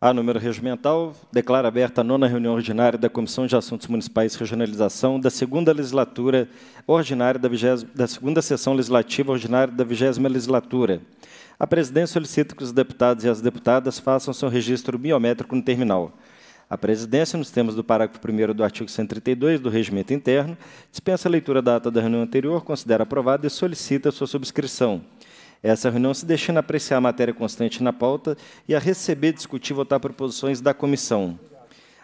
A número regimental, declara aberta a nona reunião ordinária da Comissão de Assuntos Municipais e Regionalização da segunda legislatura ordinária da, 20, da segunda sessão legislativa ordinária da vigésima legislatura. A presidência solicita que os deputados e as deputadas façam seu registro biométrico no terminal. A presidência, nos termos do parágrafo 1 do artigo 132 do Regimento Interno, dispensa a leitura da ata da reunião anterior, considera aprovada e solicita sua subscrição essa reunião, se a apreciar a matéria constante na pauta e a receber, discutir e votar proposições da comissão.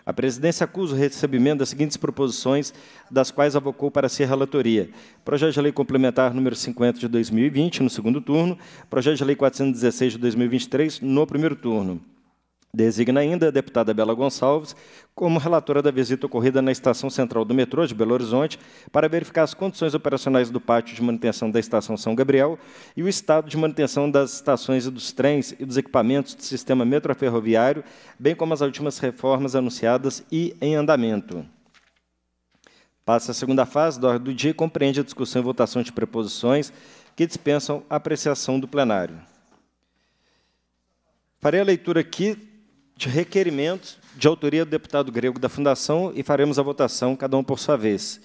A presidência acusa o recebimento das seguintes proposições, das quais avocou para si relatoria. Projeto de Lei Complementar número 50 de 2020, no segundo turno. Projeto de Lei 416 de 2023, no primeiro turno. Designa ainda a deputada Bela Gonçalves como relatora da visita ocorrida na estação central do metrô de Belo Horizonte para verificar as condições operacionais do pátio de manutenção da estação São Gabriel e o estado de manutenção das estações e dos trens e dos equipamentos do sistema metroferroviário, bem como as últimas reformas anunciadas e em andamento. Passa a segunda fase da ordem do dia e compreende a discussão e votação de preposições que dispensam a apreciação do plenário. Farei a leitura aqui de requerimento de autoria do deputado grego da Fundação e faremos a votação, cada um por sua vez.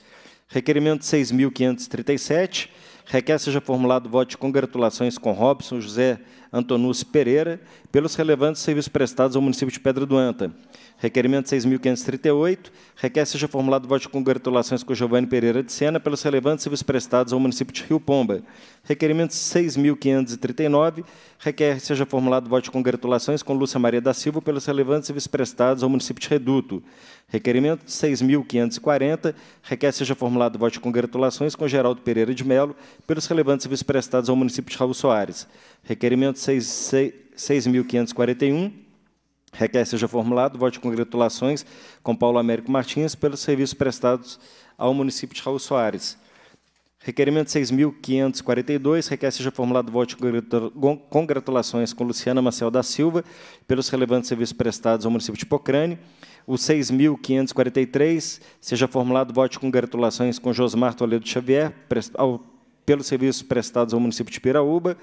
Requerimento 6.537, requer seja formulado voto de congratulações com Robson José Antonus Pereira pelos relevantes serviços prestados ao município de Pedra do Anta. Requerimento 6.538, requer seja formulado voto de congratulações com Giovanni Pereira de Sena pelos relevantes serviços prestados ao município de Rio Pomba. Requerimento 6.539, requer seja formulado voto de congratulações com Lúcia Maria da Silva pelos relevantes serviços prestados ao município de Reduto. Requerimento 6.540, requer seja formulado voto de congratulações com Geraldo Pereira de Melo pelos relevantes serviços prestados ao município de Raul Soares. Requerimento 6.541, requer seja formulado voto de congratulações com Paulo Américo Martins pelos serviços prestados ao município de Raul Soares. Requerimento 6.542, requer seja formulado voto de congratulações com Luciana Marcel da Silva pelos relevantes serviços prestados ao município de Pocrane. O 6.543, seja formulado voto de congratulações com Josmar Toledo Xavier ao pelos serviços prestados ao município de Piraúba,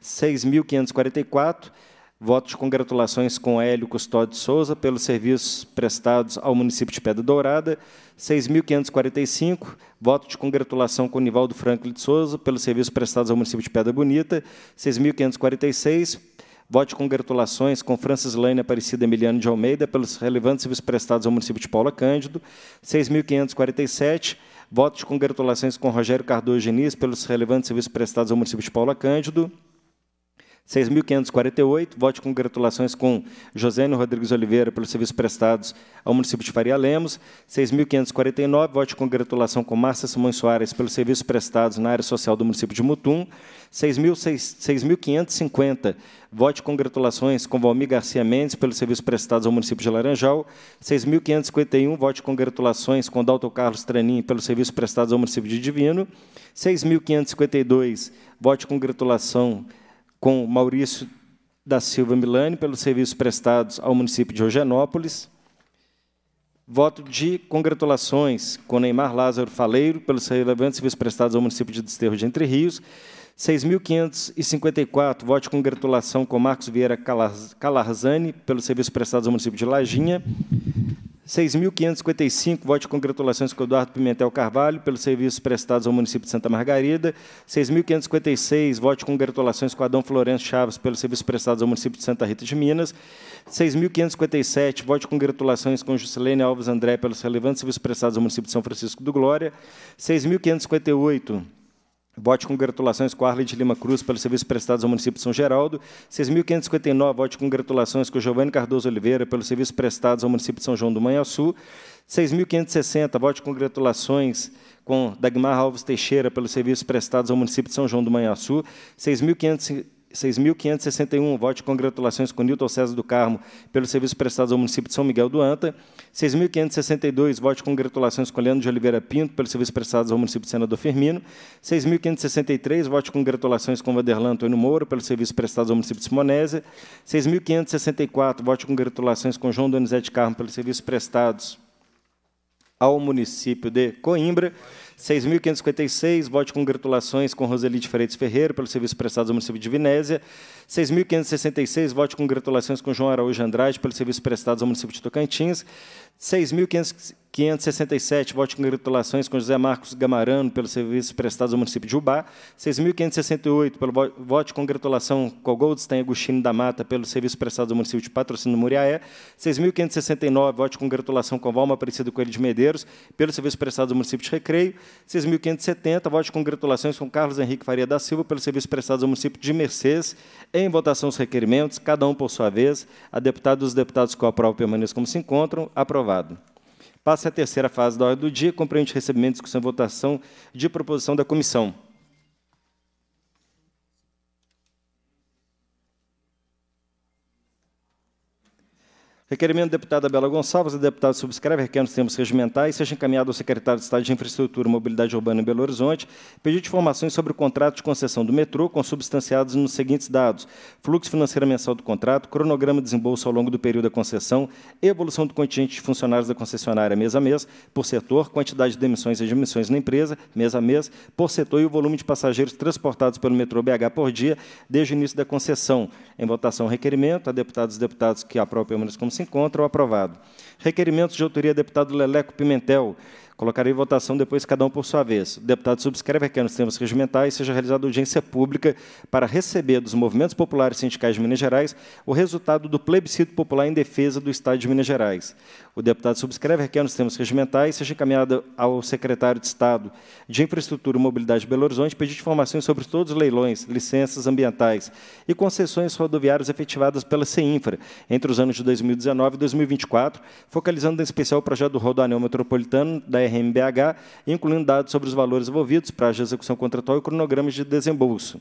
6.544. Voto de congratulações com Hélio Custódio Souza pelos serviços prestados ao município de Pedra Dourada, 6.545. Voto de congratulação com Nivaldo Franklin de Souza pelos serviços prestados ao município de Pedra Bonita, 6.546. Voto de congratulações com Francis Lane Aparecida Emiliano de Almeida pelos relevantes serviços prestados ao município de Paula Cândido, 6.547. Votos de congratulações com Rogério Cardoso Geniz pelos relevantes serviços prestados ao município de Paula Cândido. 6.548, vote com congratulações com Josênio Rodrigues Oliveira pelos serviços prestados ao município de Faria Lemos. 6.549, vote com congratulação com Márcia Simões Soares pelos serviços prestados na área social do município de Mutum. 6.550, vote com congratulações com Valmir Garcia Mendes pelos serviços prestados ao município de Laranjal. 6.551, vote com congratulações com Dalton Carlos Tranin pelos serviços prestados ao município de Divino. 6.552, vote com congratulação com Maurício da Silva Milani pelos serviços prestados ao município de Rogenópolis. Voto de congratulações com Neymar Lázaro Faleiro pelos relevantes serviços prestados ao município de Desterro de Entre Rios. 6.554, voto de congratulação com Marcos Vieira Calarzani pelos serviços prestados ao município de Lajinha. 6.555, voto de congratulações com Eduardo Pimentel Carvalho pelos serviços prestados ao município de Santa Margarida. 6.556, voto de congratulações com Adão Florencio Chaves pelos serviços prestados ao município de Santa Rita de Minas. 6.557, voto de congratulações com Juscelene Alves André pelos relevantes serviços prestados ao município de São Francisco do Glória. 6.558, Vote com congratulações com Arley de Lima Cruz pelos serviços prestados ao município de São Geraldo. 6.559, vote com congratulações com Giovanni Cardoso Oliveira pelos serviços prestados ao município de São João do Manhaçu. 6.560, vote com congratulações com Dagmar Alves Teixeira pelos serviços prestados ao município de São João do Manhaçu. 6.560 6.561 voto de congratulações com Nilton César do Carmo pelos serviços prestados ao município de São Miguel do Anta. 6.562 voto de congratulações com Leandro de Oliveira Pinto pelos serviços prestados ao município de Senador Firmino. 6.563 voto de congratulações com Vanderlan Antônio Moura pelos serviços prestados ao município de Simonésia. 6.564 voto de congratulações com João Donizete Carmo pelos serviços prestados ao município de Coimbra. 6.556, vote com gratulações com Roseli de Freitas Ferreira pelo serviço prestado ao município de Vinésia. 6.566, vote com gratulações com João Araújo Andrade pelo serviço prestado ao município de Tocantins. 6.567, vote com gratulações com José Marcos Gamarano pelo serviço prestado ao município de Ubá. 6.568, pelo voto com congratulação com Goldstein Agostinho da Mata pelo serviço prestado ao município de Patrocínio Muriaé. 6.569, vote com congratulação com Valma Aparecido Coelho de Medeiros pelo serviço prestado ao município de Recreio. 6.570, votos de congratulações com Carlos Henrique Faria da Silva pelos serviços prestados ao município de Mercês. Em votação os requerimentos, cada um por sua vez. A deputada os deputados que aprovam permaneçam como se encontram. Aprovado. Passa a terceira fase da ordem do dia, compreende recebimento, discussão e votação de proposição da comissão. Requerimento da deputada Bela Gonçalves, a deputada subscreve, requer nos termos regimentais, seja encaminhado ao secretário de Estado de Infraestrutura e Mobilidade Urbana em Belo Horizonte, pedido informações sobre o contrato de concessão do metrô, consubstanciados nos seguintes dados: fluxo financeiro mensal do contrato, cronograma de desembolso ao longo do período da concessão, evolução do contingente de funcionários da concessionária mês a mês, por setor, quantidade de demissões e admissões na empresa, mês a mês, por setor e o volume de passageiros transportados pelo metrô BH por dia, desde o início da concessão. Em votação, requerimento, a deputados e deputados que aprovem pelo menos como se encontra o aprovado. Requerimentos de autoria deputado Leleco Pimentel, Colocarei em votação depois, cada um por sua vez. O deputado subscreve que nos termos regimentais seja realizada audiência pública para receber dos movimentos populares sindicais de Minas Gerais o resultado do plebiscito popular em defesa do Estado de Minas Gerais. O deputado subscreve que nos termos regimentais seja encaminhada ao secretário de Estado de Infraestrutura e Mobilidade de Belo Horizonte pedir informações sobre todos os leilões, licenças ambientais e concessões rodoviárias efetivadas pela CEINFRA entre os anos de 2019 e 2024, focalizando em especial o projeto do Rodoanel Metropolitano da RMBH, incluindo dados sobre os valores envolvidos, prazo de execução contratual e cronogramas de desembolso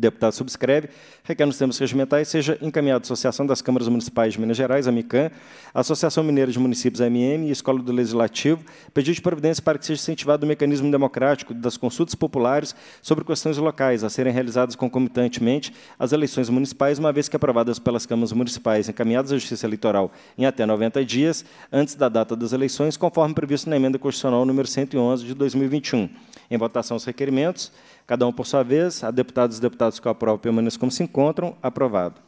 deputado subscreve, requer nos termos regimentais, seja encaminhado à Associação das Câmaras Municipais de Minas Gerais, a MICAM, Associação Mineira de Municípios, a MM, e Escola do Legislativo, pedido de providência para que seja incentivado o mecanismo democrático das consultas populares sobre questões locais, a serem realizadas concomitantemente às eleições municipais, uma vez que aprovadas pelas câmaras municipais, encaminhadas à Justiça Eleitoral em até 90 dias, antes da data das eleições, conforme previsto na Emenda Constitucional número 111 de 2021. Em votação os requerimentos, Cada um por sua vez. A deputados e deputados que aprovam permaneçam como se encontram. Aprovado.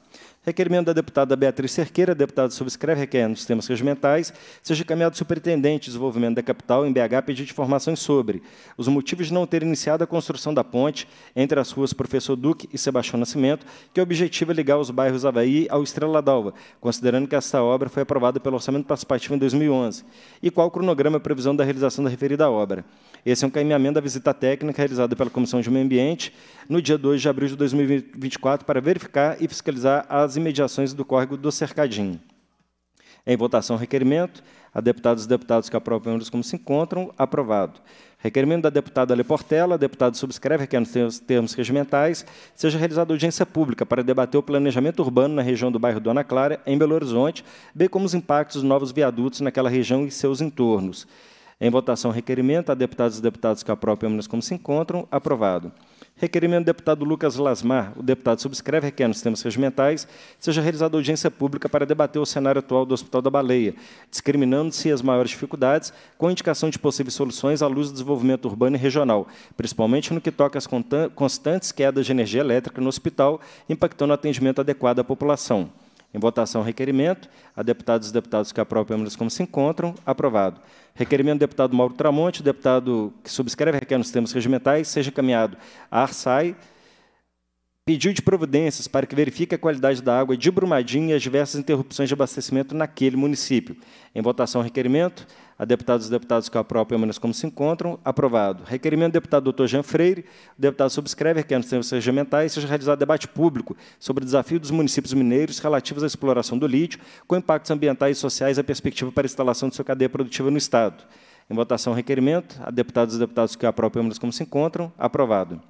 Requerimento da deputada Beatriz Cerqueira, deputado subscreve requer nos temas regimentais, seja caminhado superintendente de desenvolvimento da capital em BH pedir informações sobre os motivos de não ter iniciado a construção da ponte entre as ruas Professor Duque e Sebastião Nascimento, que o objetivo é ligar os bairros Havaí ao Estrela d'Alva, considerando que esta obra foi aprovada pelo Orçamento Participativo em 2011, e qual o cronograma e previsão da realização da referida obra. Esse é um encaminhamento da visita técnica realizada pela Comissão de Meio Ambiente no dia 2 de abril de 2024 para verificar e fiscalizar as imediações do córrego do Cercadinho. Em votação, requerimento. A deputados e deputados que aprovam como se encontram, aprovado. Requerimento da deputada Ale Portela, deputado subscreve, requer nos termos regimentais, seja realizada audiência pública para debater o planejamento urbano na região do bairro Dona Clara, em Belo Horizonte, bem como os impactos dos novos viadutos naquela região e seus entornos. Em votação, requerimento. A deputados e deputados que aprovam como se encontram, aprovado. Requerimento do deputado Lucas Lasmar. O deputado subscreve requer nos termos regimentais seja realizada audiência pública para debater o cenário atual do Hospital da Baleia, discriminando-se as maiores dificuldades com indicação de possíveis soluções à luz do desenvolvimento urbano e regional, principalmente no que toca às constantes quedas de energia elétrica no hospital, impactando o atendimento adequado à população. Em votação, requerimento. A deputados e deputados que aprovam pelo menos como se encontram. Aprovado. Requerimento do deputado Mauro Tramonte, deputado que subscreve requer nos termos regimentais, seja encaminhado à ARSAI. Pediu de providências para que verifique a qualidade da água de Brumadinho e as diversas interrupções de abastecimento naquele município. Em votação, requerimento a deputados e deputados que aprovam pelo menos como se encontram, aprovado. Requerimento do deputado doutor Jean Freire, o deputado subscreve nos que regimentais seja realizado debate público sobre o desafio dos municípios mineiros relativos à exploração do lítio, com impactos ambientais e sociais e a perspectiva para a instalação de sua cadeia produtiva no Estado. Em votação, requerimento, a deputados e deputados que aprovam pelo menos como se encontram, aprovado.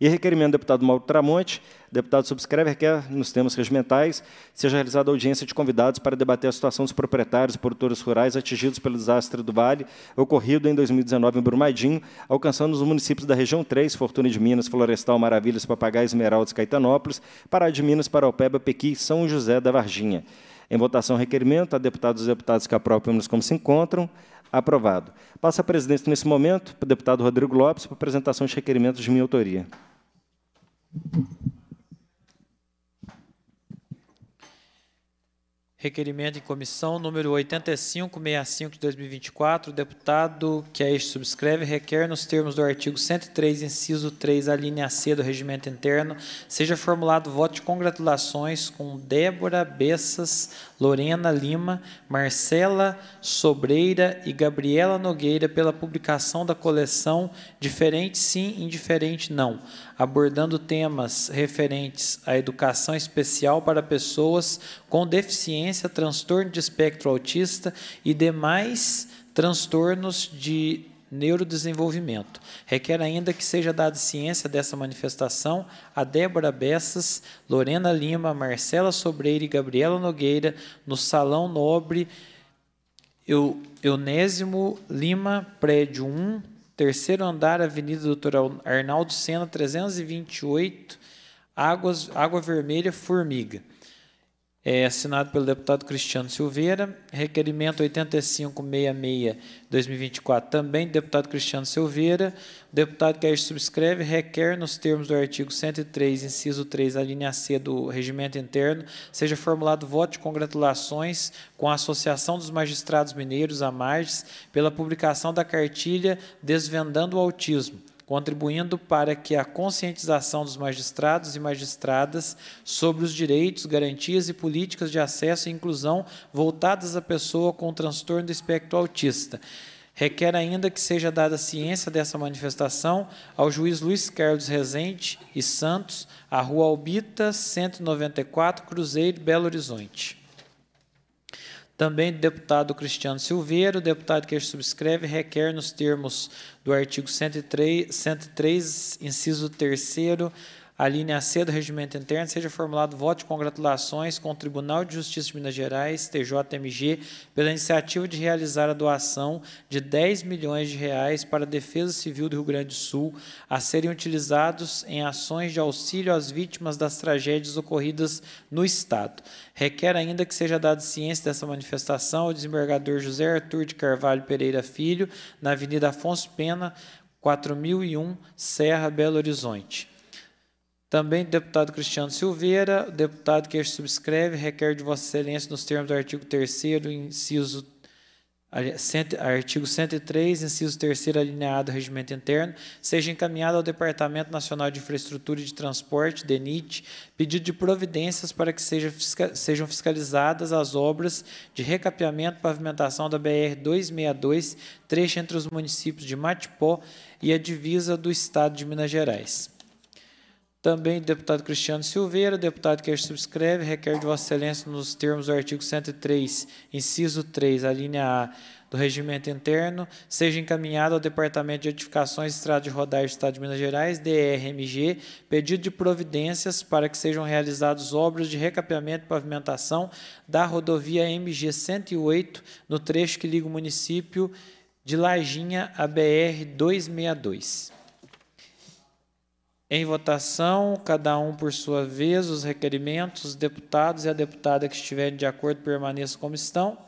E requerimento do deputado Mauro Tramonte, deputado subscreve, requer, nos termos regimentais, seja realizada audiência de convidados para debater a situação dos proprietários e produtores rurais atingidos pelo desastre do Vale, ocorrido em 2019 em Brumadinho, alcançando os municípios da região 3, Fortuna de Minas, Florestal, Maravilhas, Papagaio, Esmeraldas, Caetanópolis, Pará de Minas, Paraupeba, Pequi, São José da Varginha. Em votação, requerimento a deputados e deputados que apropriam-nos como se encontram. Aprovado. Passa a presidência nesse momento para o deputado Rodrigo Lopes para apresentação de requerimentos de minha autoria. Requerimento em comissão número 8565 de 2024. O deputado que a este subscreve requer, nos termos do artigo 103, inciso 3, alínea C do regimento interno, seja formulado voto de congratulações com Débora Bessas Lorena Lima, Marcela Sobreira e Gabriela Nogueira pela publicação da coleção Diferente Sim, Indiferente Não, abordando temas referentes à educação especial para pessoas com deficiência, transtorno de espectro autista e demais transtornos de neurodesenvolvimento. Requer ainda que seja dada ciência dessa manifestação a Débora Bessas, Lorena Lima, Marcela Sobreira e Gabriela Nogueira no Salão Nobre Eu, Eunésimo Lima, prédio 1, terceiro andar, Avenida Doutor Arnaldo Sena, 328, Águas, Água Vermelha, Formiga. É, assinado pelo deputado Cristiano Silveira, requerimento 8566-2024, também deputado Cristiano Silveira. O deputado que aí subscreve requer, nos termos do artigo 103, inciso 3, alínea linha C do regimento interno, seja formulado voto de congratulações com a Associação dos Magistrados Mineiros, a MARGES, pela publicação da cartilha Desvendando o Autismo contribuindo para que a conscientização dos magistrados e magistradas sobre os direitos, garantias e políticas de acesso e inclusão voltadas à pessoa com transtorno do espectro autista. Requer ainda que seja dada ciência dessa manifestação ao juiz Luiz Carlos Rezende e Santos, à Rua Albita, 194, Cruzeiro, Belo Horizonte também do deputado Cristiano Silveira, o deputado que subscreve requer, nos termos do artigo 103, 103 inciso 3 a linha né, C do Regimento Interno, seja formulado voto de congratulações com o Tribunal de Justiça de Minas Gerais, TJMG, pela iniciativa de realizar a doação de 10 milhões de reais para a Defesa Civil do Rio Grande do Sul, a serem utilizados em ações de auxílio às vítimas das tragédias ocorridas no Estado. Requer ainda que seja dada ciência dessa manifestação ao desembargador José Arthur de Carvalho Pereira Filho, na Avenida Afonso Pena, 4001, Serra, Belo Horizonte. Também do deputado Cristiano Silveira, o deputado que este subscreve requer de Vossa Excelência, nos termos do artigo 3, inciso artigo 103, inciso 3 alinhado ao regimento interno, seja encaminhado ao Departamento Nacional de Infraestrutura e de Transporte, DENIT, pedido de providências para que seja fisca sejam fiscalizadas as obras de recapeamento e pavimentação da BR-262, trecho entre os municípios de Matipó e a divisa do Estado de Minas Gerais. Também deputado Cristiano Silveira, deputado que subscreve, requer de Vossa Excelência, nos termos do artigo 103, inciso 3, a linha A do Regimento Interno, seja encaminhado ao Departamento de Edificações e Estrada de Rodagem do Estado de Minas Gerais, DRMG, pedido de providências para que sejam realizadas obras de recapeamento e pavimentação da rodovia MG 108, no trecho que liga o município de Lajinha à BR 262. Em votação, cada um por sua vez, os requerimentos, os deputados e a deputada que estiverem de acordo permaneçam como estão.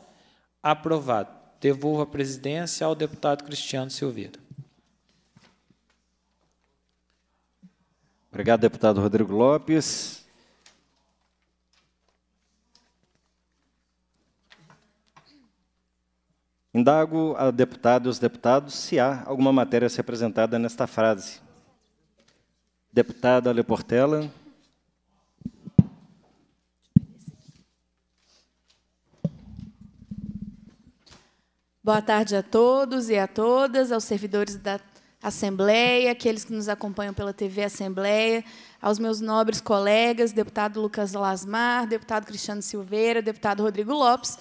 Aprovado. Devolvo a presidência ao deputado Cristiano Silveira. Obrigado, deputado Rodrigo Lopes. Indago a deputada e os deputados se há alguma matéria a ser apresentada nesta frase. Deputada Portela. Boa tarde a todos e a todas, aos servidores da Assembleia, aqueles que nos acompanham pela TV Assembleia, aos meus nobres colegas, deputado Lucas Lasmar, deputado Cristiano Silveira, deputado Rodrigo Lopes.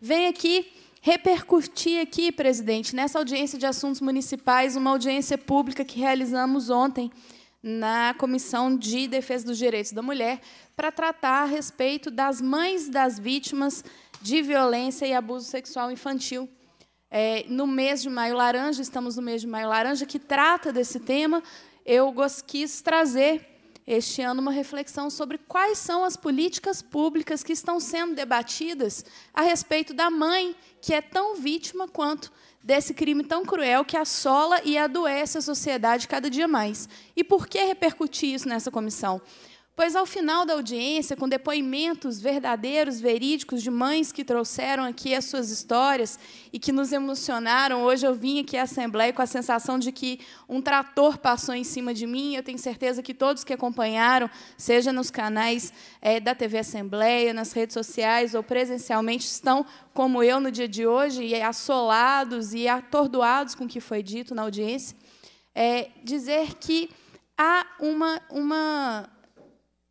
Venho aqui repercutir aqui, presidente, nessa audiência de assuntos municipais, uma audiência pública que realizamos ontem, na Comissão de Defesa dos Direitos da Mulher para tratar a respeito das mães das vítimas de violência e abuso sexual infantil. É, no mês de maio laranja, estamos no mês de maio laranja, que trata desse tema, eu quis trazer este ano uma reflexão sobre quais são as políticas públicas que estão sendo debatidas a respeito da mãe, que é tão vítima quanto desse crime tão cruel que assola e adoece a sociedade cada dia mais. E por que repercutir isso nessa comissão? Pois ao final da audiência, com depoimentos verdadeiros, verídicos, de mães que trouxeram aqui as suas histórias e que nos emocionaram, hoje eu vim aqui à Assembleia com a sensação de que um trator passou em cima de mim. Eu tenho certeza que todos que acompanharam, seja nos canais é, da TV Assembleia, nas redes sociais ou presencialmente, estão, como eu no dia de hoje, e assolados e atordoados com o que foi dito na audiência. É, dizer que há uma, uma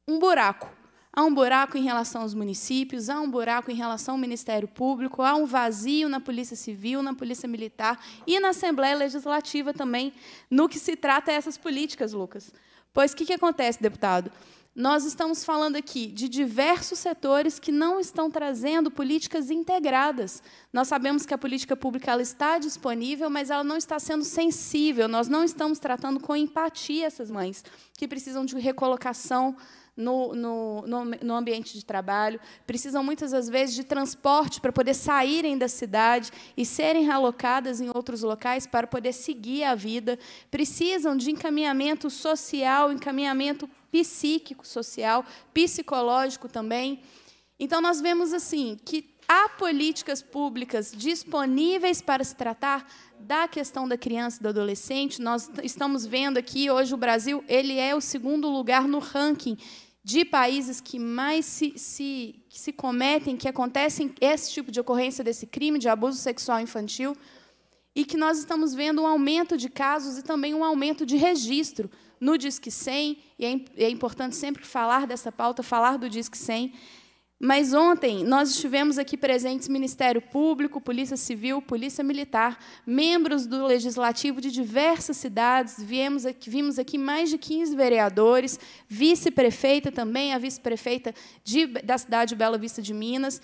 um buraco. Há um buraco em relação aos municípios, há um buraco em relação ao Ministério Público, há um vazio na Polícia Civil, na Polícia Militar e na Assembleia Legislativa também, no que se trata essas políticas, Lucas. Pois o que, que acontece, deputado? Nós estamos falando aqui de diversos setores que não estão trazendo políticas integradas. Nós sabemos que a política pública ela está disponível, mas ela não está sendo sensível. Nós não estamos tratando com empatia essas mães que precisam de recolocação no, no, no, no ambiente de trabalho, precisam muitas das vezes de transporte para poder saírem da cidade e serem realocadas em outros locais para poder seguir a vida, precisam de encaminhamento social, encaminhamento psíquico social, psicológico também. Então nós vemos assim que há políticas públicas disponíveis para se tratar da questão da criança e do adolescente. Nós estamos vendo aqui hoje o Brasil, ele é o segundo lugar no ranking de países que mais se, se, que se cometem, que acontecem esse tipo de ocorrência desse crime de abuso sexual infantil, e que nós estamos vendo um aumento de casos e também um aumento de registro no Disque 100, e é, é importante sempre falar dessa pauta, falar do Disque 100, mas ontem nós estivemos aqui presentes Ministério Público, Polícia Civil, Polícia Militar, membros do Legislativo de diversas cidades, viemos aqui, vimos aqui mais de 15 vereadores, vice-prefeita também, a vice-prefeita da cidade de Bela Vista de Minas,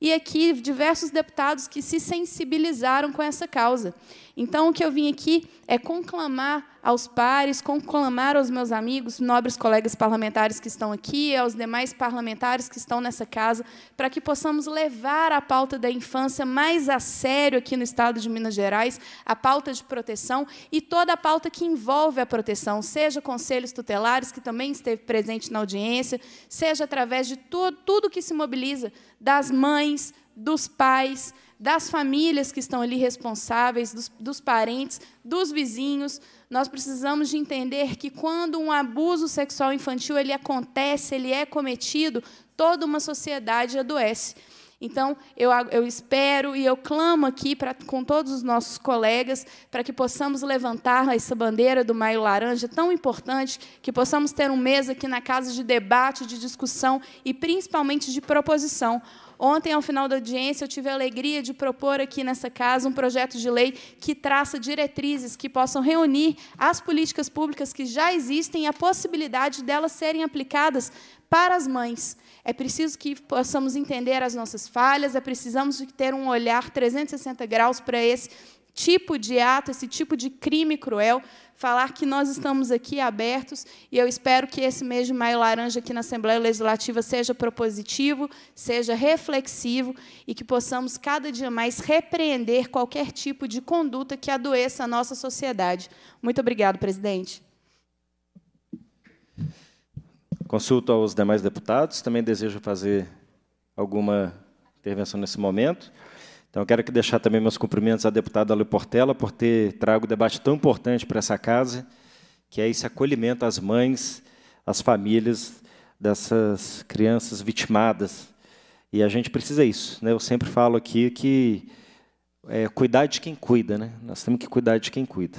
e aqui diversos deputados que se sensibilizaram com essa causa. Então, o que eu vim aqui é conclamar aos pares, conclamar aos meus amigos, nobres colegas parlamentares que estão aqui, aos demais parlamentares que estão nessa casa, para que possamos levar a pauta da infância mais a sério aqui no estado de Minas Gerais, a pauta de proteção e toda a pauta que envolve a proteção, seja conselhos tutelares, que também esteve presente na audiência, seja através de tu, tudo que se mobiliza das mães, dos pais, das famílias que estão ali responsáveis, dos, dos parentes, dos vizinhos. Nós precisamos de entender que quando um abuso sexual infantil ele acontece, ele é cometido, toda uma sociedade adoece. Então, eu, eu espero e eu clamo aqui pra, com todos os nossos colegas para que possamos levantar essa bandeira do Maio Laranja tão importante, que possamos ter um mês aqui na casa de debate, de discussão e principalmente de proposição. Ontem, ao final da audiência, eu tive a alegria de propor aqui nessa casa um projeto de lei que traça diretrizes que possam reunir as políticas públicas que já existem e a possibilidade delas serem aplicadas para as mães. É preciso que possamos entender as nossas falhas, é precisamos ter um olhar 360 graus para esse tipo de ato, esse tipo de crime cruel, falar que nós estamos aqui abertos e eu espero que esse mês de maio laranja aqui na Assembleia Legislativa seja propositivo, seja reflexivo e que possamos cada dia mais repreender qualquer tipo de conduta que adoeça a nossa sociedade. Muito obrigado, presidente. Consulto aos demais deputados, também desejo fazer alguma intervenção nesse momento. Então, quero que deixar também meus cumprimentos à deputada Lu Portela por ter trago um debate tão importante para essa casa, que é esse acolhimento às mães, às famílias dessas crianças vitimadas. E a gente precisa isso. Né? Eu sempre falo aqui que é, cuidar de quem cuida, né? Nós temos que cuidar de quem cuida.